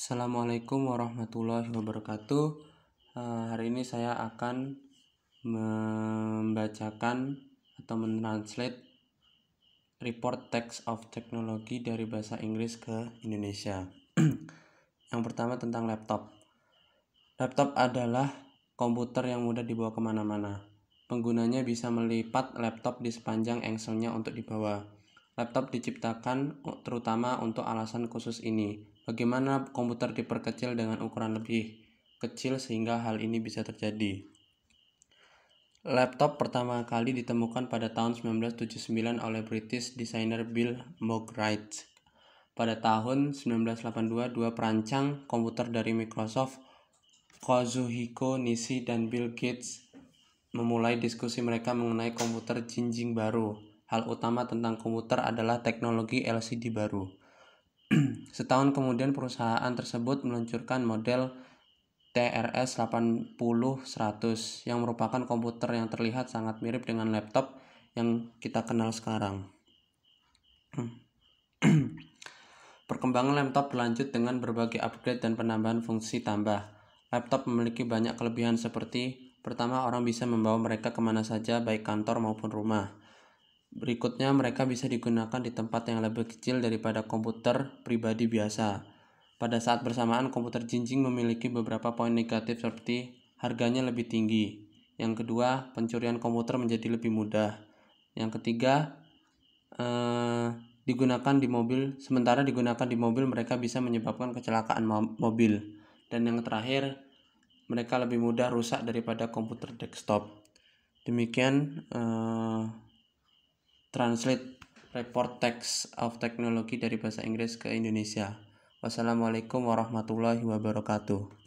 Assalamualaikum warahmatullahi wabarakatuh. Eh, hari ini saya akan membacakan atau mentranslate report text of technology dari bahasa Inggris ke Indonesia. yang pertama tentang laptop. Laptop adalah komputer yang mudah dibawa kemana-mana. Penggunanya bisa melipat laptop di sepanjang engselnya untuk dibawa. Laptop diciptakan terutama untuk alasan khusus ini, Bagaimana komputer diperkecil dengan ukuran lebih kecil sehingga hal ini bisa terjadi? Laptop pertama kali ditemukan pada tahun 1979 oleh British designer Bill Mogwright. Pada tahun 1982, dua perancang komputer dari Microsoft, Kazuhiko Nishi dan Bill Gates, memulai diskusi mereka mengenai komputer jinjing baru. Hal utama tentang komputer adalah teknologi LCD baru. Setahun kemudian perusahaan tersebut meluncurkan model TRS 80 100 yang merupakan komputer yang terlihat sangat mirip dengan laptop yang kita kenal sekarang. Perkembangan laptop berlanjut dengan berbagai upgrade dan penambahan fungsi tambah. Laptop memiliki banyak kelebihan seperti pertama orang bisa membawa mereka kemana saja baik kantor maupun rumah. Berikutnya, mereka bisa digunakan di tempat yang lebih kecil daripada komputer pribadi biasa. Pada saat bersamaan, komputer jinjing memiliki beberapa poin negatif seperti harganya lebih tinggi. Yang kedua, pencurian komputer menjadi lebih mudah. Yang ketiga, eh, digunakan di mobil, sementara digunakan di mobil mereka bisa menyebabkan kecelakaan mobil. Dan yang terakhir, mereka lebih mudah rusak daripada komputer desktop. Demikian eh, Translate Report Text of Technology dari bahasa Inggris ke Indonesia. Wassalamualaikum warahmatullahi wabarakatuh.